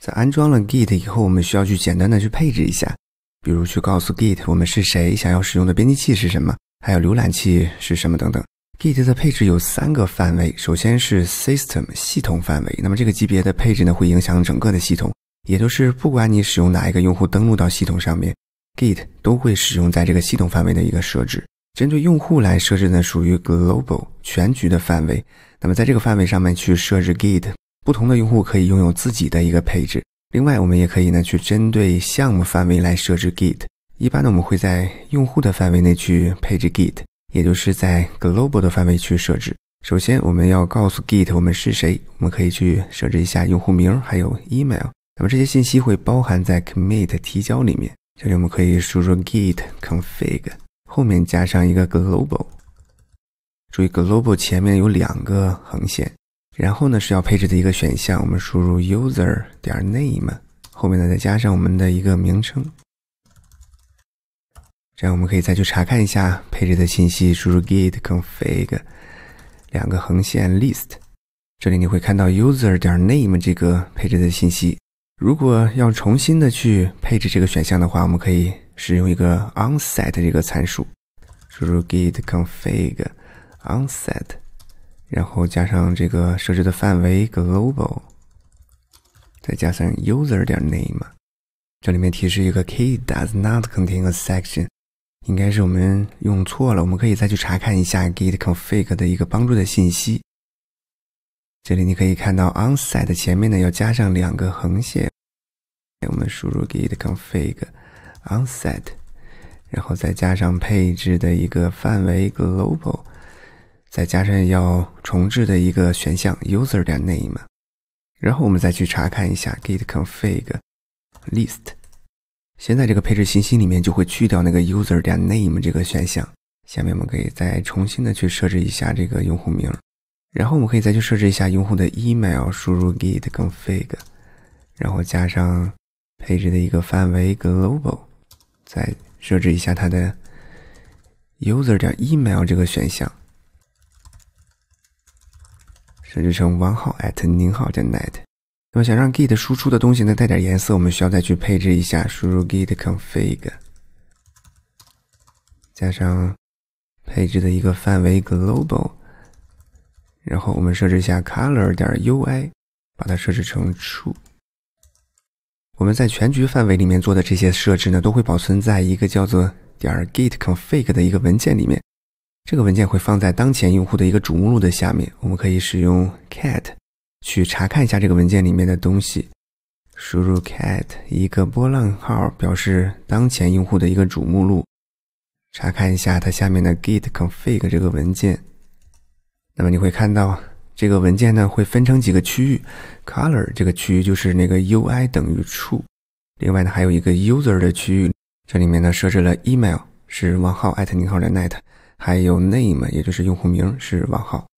在安装了 Git 以后，我们需要去简单的去配置一下，比如去告诉 Git 我们是谁，想要使用的编辑器是什么，还有浏览器是什么等等。Git 的配置有三个范围，首先是 system 系统范围，那么这个级别的配置呢，会影响整个的系统，也就是不管你使用哪一个用户登录到系统上面，Git 都会使用在这个系统范围的一个设置。针对用户来设置呢，属于 global 全局的范围，那么在这个范围上面去设置 Git。不同的用户可以拥有自己的一个配置。另外，我们也可以呢去针对项目范围来设置 Git。一般呢，我们会在用户的范围内去配置 Git，也就是在 Global 的范围去设置。首先，我们要告诉 Git 我们是谁，我们可以去设置一下用户名还有 Email。那么这些信息会包含在 Commit 提交里面。这里我们可以输入 Git config，后面加上一个 Global。注意 Global 前面有两个横线。然后呢，是要配置的一个选项，我们输入 user 点 name，后面呢再加上我们的一个名称，这样我们可以再去查看一下配置的信息。输入 git config 两个横线 list，这里你会看到 user 点 name 这个配置的信息。如果要重新的去配置这个选项的话，我们可以使用一个 o n s e t 这个参数，输入 git config o n s e t 然后加上这个设置的范围 global，再加上 user 点 name，这里面提示一个 key does not contain a section，应该是我们用错了，我们可以再去查看一下 git config 的一个帮助的信息。这里你可以看到 o n s e t 前面呢要加上两个横线，我们输入 git config o n s e t 然后再加上配置的一个范围 global。再加上要重置的一个选项 user. 点 name，然后我们再去查看一下 git config list，现在这个配置信息里面就会去掉那个 user. 点 name 这个选项。下面我们可以再重新的去设置一下这个用户名，然后我们可以再去设置一下用户的 email，输入 git config，然后加上配置的一个范围 global，再设置一下它的 user. 点 email 这个选项。设置成王浩 at 您好点 e t 那么想让 git 输出的东西呢带点颜色，我们需要再去配置一下。输入 git config，加上配置的一个范围 global，然后我们设置一下 color 点 ui，把它设置成 true。我们在全局范围里面做的这些设置呢，都会保存在一个叫做点 git config 的一个文件里面。这个文件会放在当前用户的一个主目录的下面。我们可以使用 cat 去查看一下这个文件里面的东西。输入 cat 一个波浪号表示当前用户的一个主目录，查看一下它下面的 git config 这个文件。那么你会看到这个文件呢会分成几个区域，color 这个区域就是那个 UI 等于 true。另外呢还有一个 user 的区域，这里面呢设置了 email 是王浩艾特宁号的 net。还有 name，也就是用户名是网号。